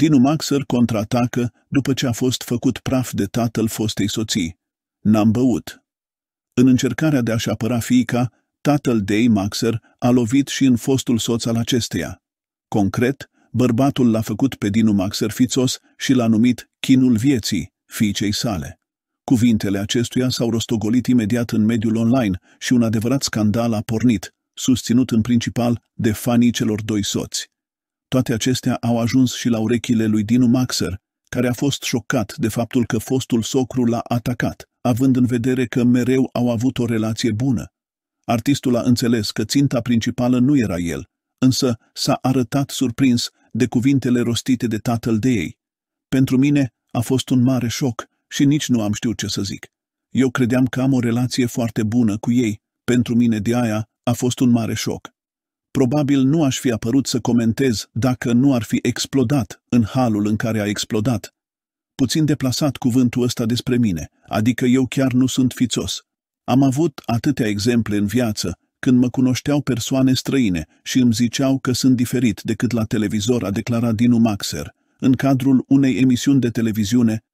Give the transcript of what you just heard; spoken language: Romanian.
Dinu Maxer contraatacă după ce a fost făcut praf de tatăl fostei soții. N-am băut. În încercarea de a-și apăra fiica, tatăl Dei Maxer a lovit și în fostul soț al acesteia. Concret, bărbatul l-a făcut pe Dinu Maxer fițos și l-a numit chinul vieții, fiicei sale. Cuvintele acestuia s-au rostogolit imediat în mediul online și un adevărat scandal a pornit, susținut în principal de fanii celor doi soți. Toate acestea au ajuns și la urechile lui Dinu Maxer, care a fost șocat de faptul că fostul socru l-a atacat, având în vedere că mereu au avut o relație bună. Artistul a înțeles că ținta principală nu era el, însă s-a arătat surprins de cuvintele rostite de tatăl de ei. Pentru mine a fost un mare șoc și nici nu am știut ce să zic. Eu credeam că am o relație foarte bună cu ei. Pentru mine de aia a fost un mare șoc probabil nu aș fi apărut să comentez dacă nu ar fi explodat în halul în care a explodat. Puțin deplasat cuvântul ăsta despre mine, adică eu chiar nu sunt fițos. Am avut atâtea exemple în viață când mă cunoșteau persoane străine și îmi ziceau că sunt diferit decât la televizor, a declarat Dinu Maxer, în cadrul unei emisiuni de televiziune